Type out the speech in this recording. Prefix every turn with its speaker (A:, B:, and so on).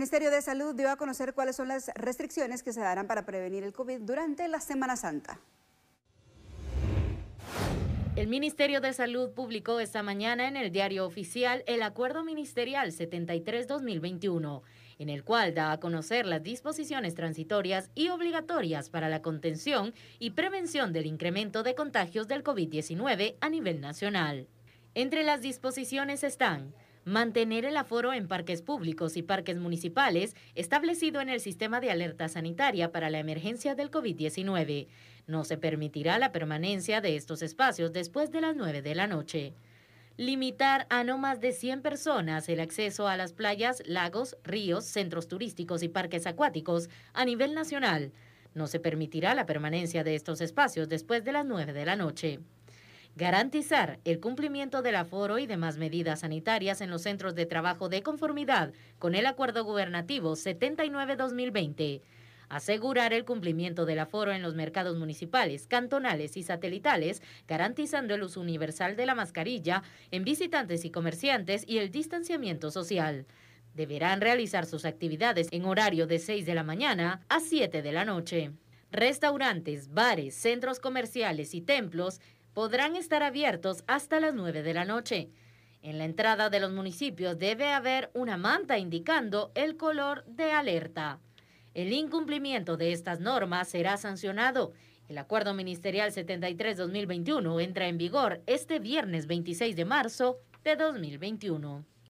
A: Ministerio de Salud dio a conocer cuáles son las restricciones que se darán para prevenir el COVID durante la Semana Santa. El Ministerio de Salud publicó esta mañana en el diario oficial el Acuerdo Ministerial 73-2021, en el cual da a conocer las disposiciones transitorias y obligatorias para la contención y prevención del incremento de contagios del COVID-19 a nivel nacional. Entre las disposiciones están mantener el aforo en parques públicos y parques municipales establecido en el sistema de alerta sanitaria para la emergencia del COVID-19. No se permitirá la permanencia de estos espacios después de las 9 de la noche. Limitar a no más de 100 personas el acceso a las playas, lagos, ríos, centros turísticos y parques acuáticos a nivel nacional. No se permitirá la permanencia de estos espacios después de las 9 de la noche garantizar el cumplimiento del aforo y demás medidas sanitarias en los centros de trabajo de conformidad con el Acuerdo Gubernativo 79-2020, asegurar el cumplimiento del aforo en los mercados municipales, cantonales y satelitales, garantizando el uso universal de la mascarilla en visitantes y comerciantes y el distanciamiento social. Deberán realizar sus actividades en horario de 6 de la mañana a 7 de la noche. Restaurantes, bares, centros comerciales y templos podrán estar abiertos hasta las 9 de la noche. En la entrada de los municipios debe haber una manta indicando el color de alerta. El incumplimiento de estas normas será sancionado. El Acuerdo Ministerial 73-2021 entra en vigor este viernes 26 de marzo de 2021.